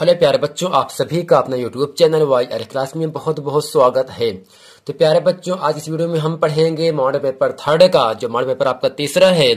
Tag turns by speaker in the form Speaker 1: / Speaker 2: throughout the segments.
Speaker 1: hello प्यारे बच्चों आप सभी का अपना YouTube channel Y R class में बहुत बहुत स्वागत है तो प्यारे बच्चों आज इस वीडियो में हम पढ़ेंगे मॉडल पेपर थर्ड का जो मॉडल पेपर आपका तीसरा है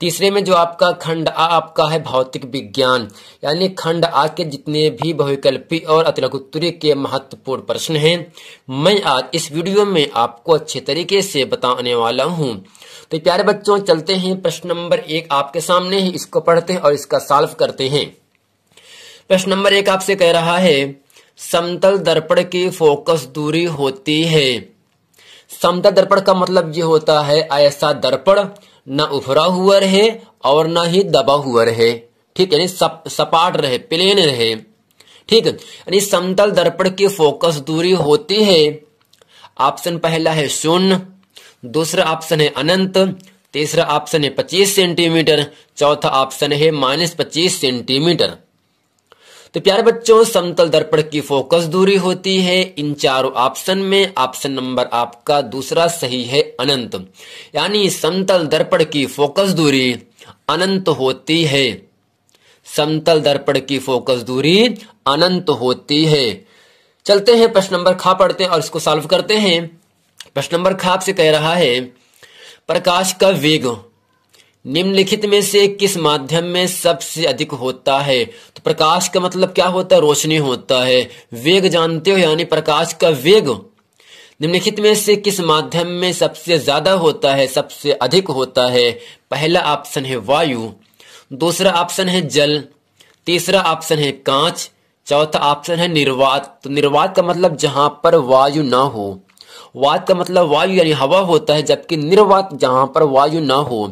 Speaker 1: तीसरे में जो आपका खंड आ आपका है भौतिक विज्ञान यानी खंड आ के जितने भी बहुविकल्पी और अतिलकोत्तरी के महत्वपूर्ण प्रश्न है मैं आज इस वीडियो में आपको अच्छे तरीके से बताने वाला हूँ तो प्यारे बच्चों चलते हैं प्रश्न नंबर एक आपके सामने है इसको पढ़ते हैं और इसका सॉल्व करते हैं प्रश्न नंबर एक आपसे कह रहा है समतल दर्पण की फोकस दूरी होती है समतल दर्पण का मतलब ये होता है ऐसा दर्पण न उभरा हुआ रहे और न ही दबा हुआ रहे ठीक यानी सप, सपाट रहे प्लेन रहे ठीक यानी समतल दर्पण की फोकस दूरी होती है ऑप्शन पहला है शून्य दूसरा ऑप्शन है अनंत तीसरा ऑप्शन है 25 सेंटीमीटर चौथा ऑप्शन है माइनस पच्चीस सेंटीमीटर तो प्यारे बच्चों समतल दर्पण की फोकस दूरी होती है इन चारों ऑप्शन में ऑप्शन नंबर आपका दूसरा सही है अनंत यानी समतल दर्पण की फोकस दूरी अनंत होती है समतल दर्पण की फोकस दूरी अनंत होती है चलते हैं प्रश्न नंबर खा पढ़ते हैं और इसको सॉल्व करते हैं प्रश्न नंबर खा आपसे कह रहा है प्रकाश का वेग निम्नलिखित में से किस माध्यम में सबसे अधिक होता है तो प्रकाश का मतलब क्या होता है रोशनी होता है वेग जानते हो यानी प्रकाश का वेग निम्नलिखित में से किस माध्यम में सबसे ज्यादा होता है सबसे अधिक होता है पहला ऑप्शन है वायु दूसरा ऑप्शन है जल तीसरा ऑप्शन है कांच चौथा ऑप्शन है निर्वात तो निर्वात का मतलब जहां पर वायु ना हो वात का मतलब वायु यानी हवा होता है जबकि निर्वात जहां पर वायु ना हो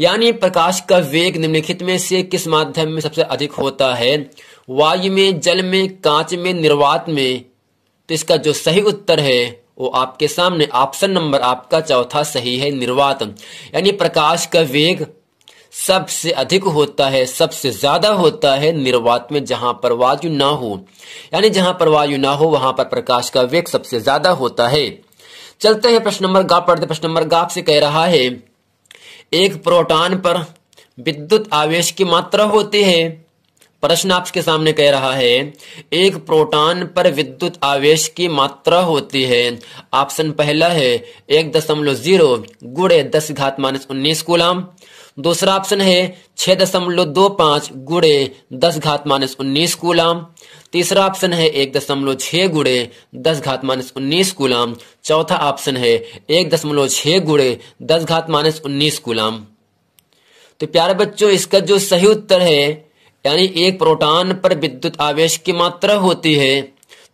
Speaker 1: यानी प्रकाश का वेग निम्नलिखित में से किस माध्यम में सबसे अधिक होता है वायु में जल में कांच में निर्वात में तो इसका जो सही उत्तर है वो आपके सामने ऑप्शन नंबर आपका चौथा सही है निर्वात यानी प्रकाश का वेग सबसे अधिक होता है सबसे ज्यादा होता है निर्वात में जहां पर वायु ना हो यानी जहां पर वायु ना हो वहां पर प्रकाश का वेग सबसे ज्यादा होता है चलते हैं प्रश्न नंबर गा पढ़ते प्रश्न नंबर गाप से कह रहा है एक प्रोटॉन पर विद्युत आवेश की मात्रा होती है प्रश्न आपके सामने कह रहा है एक प्रोटॉन पर विद्युत आवेश की मात्रा होती है ऑप्शन पहला है एक दशमलव जीरो गुड़े दस घात माइनस उन्नीस गुलाम दूसरा ऑप्शन है छह दशमलव दो पांच गुड़े दस घात माइनस उन्नीस गुलाम तीसरा ऑप्शन है एक दशमलव छह गुड़े दस घात माइनस उन्नीस गुलाम चौथा ऑप्शन है एक दशमलव छह गुड़े दस घात माइनस उन्नीस गुलाम तो प्यारे बच्चों इसका जो सही उत्तर है यानी एक प्रोटॉन पर विद्युत आवेश की मात्रा होती है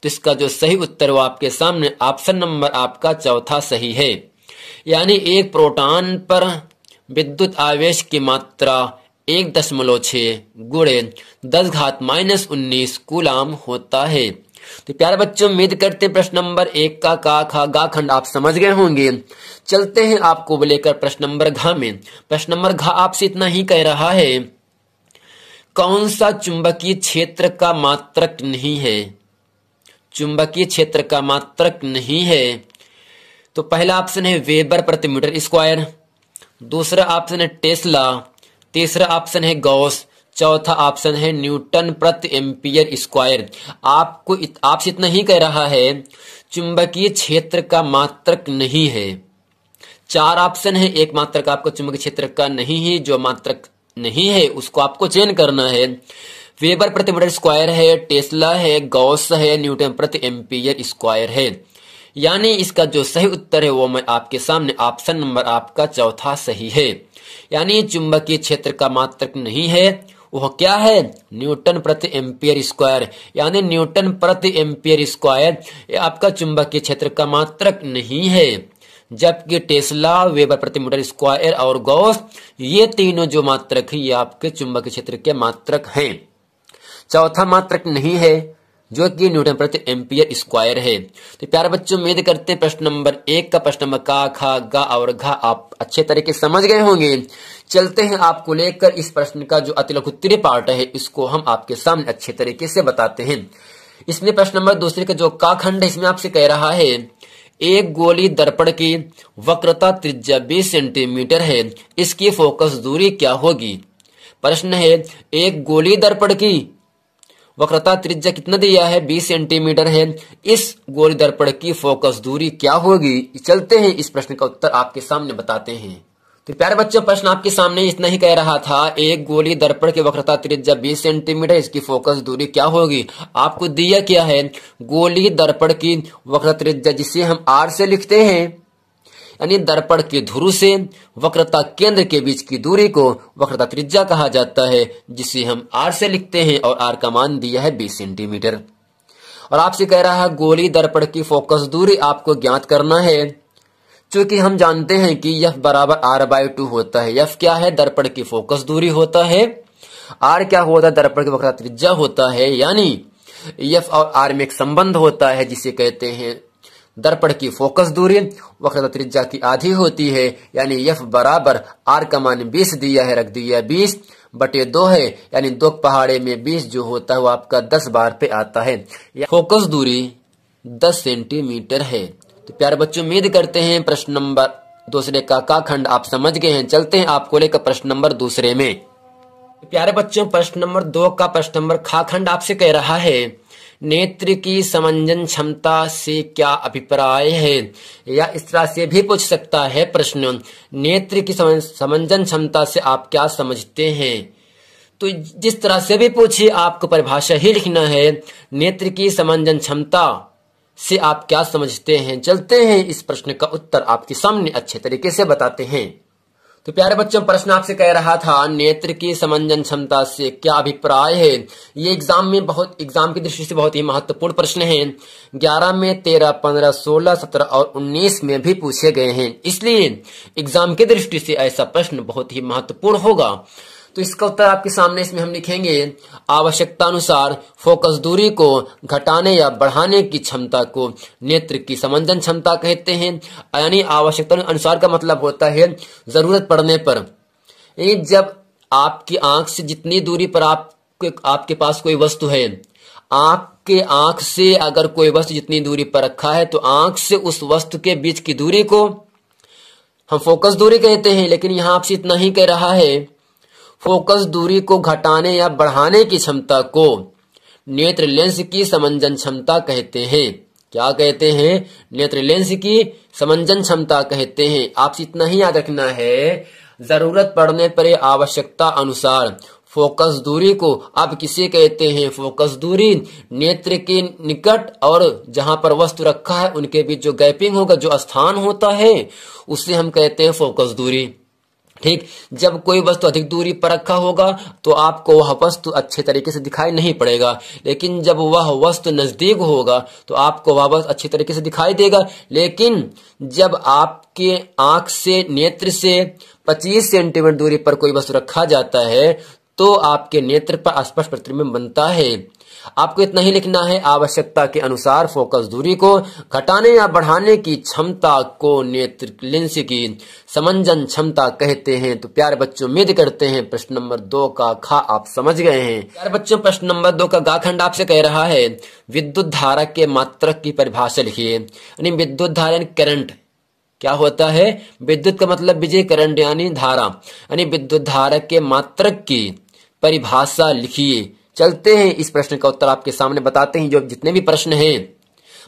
Speaker 1: तो इसका जो सही उत्तर वो आपके सामने ऑप्शन नंबर आपका चौथा सही है यानी एक प्रोटॉन पर विद्युत आवेश की मात्रा एक दशमलव छः गुड़े दस घात माइनस उन्नीस कुलाम होता है तो प्यारे बच्चों उम्मीद करते प्रश्न नंबर एक का का खा गा खंड आप समझ गए होंगे चलते हैं आपको लेकर प्रश्न नंबर घा में प्रश्न नंबर घा आपसे इतना ही कह रहा है कौन सा चुंबकीय क्षेत्र का मात्रक नहीं है चुंबकीय क्षेत्र का मात्रक नहीं है तो पहला ऑप्शन है वेबर प्रति मीटर स्क्वायर दूसरा ऑप्शन है टेस्ला तीसरा ऑप्शन है गौस चौथा ऑप्शन है न्यूटन प्रति एम्पियर स्क्वायर आपको इत, आपसे इतना ही कह रहा है चुंबकीय क्षेत्र का मात्रक नहीं है चार ऑप्शन है एक मात्रक आपको चुंबकीय क्षेत्र का नहीं है जो मात्रक नहीं है उसको आपको चेंज करना है वेबर प्रति मीटर स्क्वायर है टेस्ला है गौस है न्यूटन प्रति एम्पियर स्क्वायर है यानी इसका जो सही उत्तर है वो मैं आपके सामने ऑप्शन नंबर आपका चौथा सही है यानी चुंबकीय क्षेत्र का मात्र नहीं है वह क्या है न्यूटन प्रति एम्पियर स्क्वायर यानी न्यूटन प्रति एम्पियर स्क्वायर आपका चुंबकीय क्षेत्र का मात्रक नहीं है जबकि टेस्ला वेबर प्रति मीटर स्क्वायर और गौस ये तीनों जो मात्रक है ये आपके चुंबकीय क्षेत्र के मात्रक हैं चौथा मात्रक नहीं है जो कि न्यूटन प्रति एम्पियर स्क्वायर है तो प्यारे बच्चों उम्मीद करते हैं प्रश्न नंबर एक का प्रश्न नंबर का खा गा और घा आप अच्छे तरीके समझ गए होंगे चलते हैं आपको लेकर इस प्रश्न का जो अति अतिलघुत्तरीय पार्ट है इसको हम आपके सामने अच्छे तरीके से बताते हैं इसमें प्रश्न नंबर दूसरे का जो का खंड है इसमें आपसे कह रहा है एक गोली दर्पण की वक्रता त्रिज्या बीस सेंटीमीटर है इसकी फोकस दूरी क्या होगी प्रश्न है एक गोली दर्पण की वक्रता त्रिज्या कितना दिया है 20 सेंटीमीटर है इस गोल दर्पण की फोकस दूरी क्या होगी चलते हैं इस प्रश्न का उत्तर आपके सामने बताते हैं तो प्यारे बच्चों प्रश्न आपके सामने इतना ही कह रहा था एक गोली दर्पण की वक्रता त्रिज्या 20 सेंटीमीटर इसकी फोकस दूरी क्या होगी आपको दिया क्या है गोली दर्पण की वक्रता त्रिज्या जिसे हम आर से लिखते हैं यानी दर्पण की ध्रु से वक्रता केंद्र के बीच की दूरी को वक्रता त्रिज्या कहा जाता है जिसे हम आर से लिखते हैं और आर का मान दिया है बीस सेंटीमीटर और आपसे कह रहा है गोली दर्पण की फोकस दूरी आपको ज्ञात करना है चूंकि हम जानते हैं कि यफ बराबर आर बाय टू होता है यफ क्या है दर्पण की फोकस दूरी होता है आर क्या होता है दर्पण की वक्रता त्रिज्या होता है यानी यफ और आर में एक संबंध होता है जिसे कहते हैं दर्पण की फोकस दूरी वक्र तो त्रिज्या की आधी होती है यानी यफ बराबर आर का मान बीस दिया है रख दिया बीस बटे दो है यानी दो पहाड़े में बीस जो होता है वो आपका दस बार पे आता है फोकस दूरी दस सेंटीमीटर है तो प्यारे बच्चों उम्मीद करते हैं प्रश्न नंबर दूसरे का का खंड आप समझ गए हैं चलते हैं आपको लेकर प्रश्न नंबर दूसरे में प्यारे बच्चों प्रश्न नंबर दो का प्रश्न नंबर खाखंड आपसे कह रहा है नेत्र की समंजन क्षमता से क्या अभिप्राय है या इस तरह से भी पूछ सकता है प्रश्न नेत्र की समंजन क्षमता से आप क्या समझते हैं तो जिस तरह से भी पूछिए आपको परिभाषा ही लिखना है नेत्र की समंजन क्षमता से आप क्या समझते हैं चलते हैं इस प्रश्न का उत्तर आपके सामने अच्छे तरीके से बताते हैं तो प्यारे बच्चों प्रश्न आपसे कह रहा था नेत्र की समंजन क्षमता से क्या अभिप्राय है ये एग्जाम में बहुत एग्जाम की दृष्टि से बहुत ही महत्वपूर्ण प्रश्न है ग्यारह में तेरह पंद्रह सोलह सत्रह और उन्नीस में भी पूछे गए हैं इसलिए एग्जाम की दृष्टि से ऐसा प्रश्न बहुत ही महत्वपूर्ण होगा तो इसका उत्तर आपके सामने इसमें हम लिखेंगे आवश्यकता अनुसार फोकस दूरी को घटाने या बढ़ाने की क्षमता को नेत्र की समंजन क्षमता कहते हैं यानी आवश्यकता अनुसार का मतलब होता है जरूरत पड़ने पर जब आपकी आंख से जितनी दूरी पर आप आपके पास कोई वस्तु है आपके आंख से अगर कोई वस्तु जितनी दूरी पर रखा है तो आंख से उस वस्तु के बीच की दूरी को हम फोकस दूरी कहते हैं लेकिन यहां आपसे इतना ही कह रहा है फोकस दूरी को घटाने या बढ़ाने की क्षमता को नेत्र लेंस की समंजन क्षमता कहते हैं क्या कहते हैं नेत्र लेंस की समंजन क्षमता कहते हैं आपसे इतना ही याद रखना है जरूरत पड़ने पर आवश्यकता अनुसार फोकस दूरी को आप किसे कहते हैं फोकस दूरी नेत्र के निकट और जहां पर वस्तु रखा है उनके बीच जो गैपिंग होगा जो स्थान होता है उसे हम कहते हैं फोकस दूरी ठीक जब कोई वस्तु तो अधिक दूरी पर रखा होगा तो आपको वह वस्तु अच्छे तरीके से दिखाई नहीं पड़ेगा लेकिन जब वह वस्तु नजदीक होगा तो आपको वह वस्तु अच्छे तरीके से दिखाई देगा लेकिन जब आपके आंख से नेत्र से 25 सेंटीमीटर दूरी पर कोई वस्तु रखा जाता है तो आपके नेत्र पर स्पष्ट प्रतिबिंब बनता है आपको इतना ही लिखना है आवश्यकता के अनुसार फोकस दूरी को घटाने या बढ़ाने की क्षमता को नेत्र लेंस की समंजन क्षमता कहते हैं तो प्यारे बच्चों उम्मीद करते हैं प्रश्न नंबर दो का खा आप समझ गए हैं प्यारे बच्चों प्रश्न नंबर दो का गाखंड आपसे कह रहा है विद्युत धारा के मात्रक की परिभाषा लिखिए यानी विद्युत धारा करंट क्या होता है विद्युत का मतलब विजय करंट यानी धारा यानी विद्युत धारा के मात्रक की परिभाषा लिखिए चलते हैं इस प्रश्न का उत्तर आपके सामने बताते हैं जो जितने भी प्रश्न हैं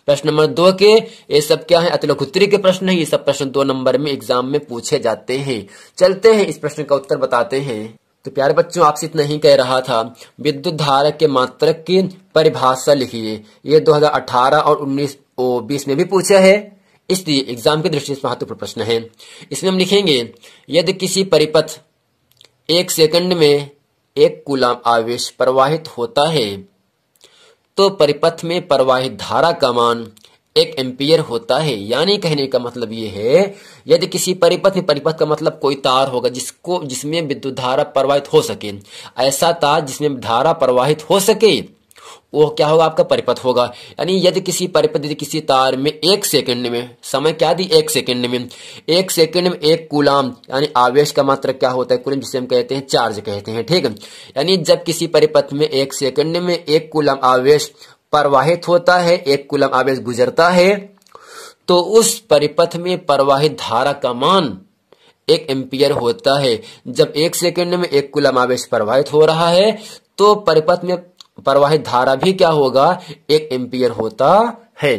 Speaker 1: प्रश्न नंबर दो के ये सब क्या है अतिलोकोत्तरी के प्रश्न है ये सब प्रश्न दो नंबर में एग्जाम में पूछे जाते हैं चलते हैं इस प्रश्न का उत्तर बताते हैं तो प्यारे बच्चों आपसे इतना ही कह रहा था विद्युत धारक के मात्रक की परिभाषा लिखिए ये 2018 और 19 ओ 20 में भी पूछा है इसलिए एग्जाम की दृष्टि से महत्वपूर्ण प्रश्न है इसमें हम लिखेंगे यदि किसी परिपथ एक सेकंड में एक गुलाम आवेश प्रवाहित होता है तो परिपथ में प्रवाहित धारा का मान एक एम्पियर होता है यानी कहने का मतलब यह है यदि किसी परिपथ में परिपथ का मतलब कोई तार होगा जिसको जिसमें विद्युत धारा प्रवाहित हो सके ऐसा तार जिसमें धारा प्रवाहित हो सके वो क्या होगा आपका परिपथ होगा यानी यदि किसी परिपथ यदि किसी तार में एक सेकंड में समय क्या दी एक सेकंड में एक सेकंड में एक कुलाम यानी आवेश का मात्रक क्या होता है कुलम जिसे हम कहते हैं चार्ज कहते हैं ठीक यानी जब किसी परिपथ में एक सेकंड में एक कुलम आवेश प्रवाहित होता है एक कुलम आवेश गुजरता है तो उस परिपथ में प्रवाहित धारा का मान एक एम्पियर होता है जब एक सेकंड में एक कुलम आवेश प्रवाहित हो रहा है तो परिपथ में प्रवाहित धारा भी क्या होगा एक एम्पियर होता है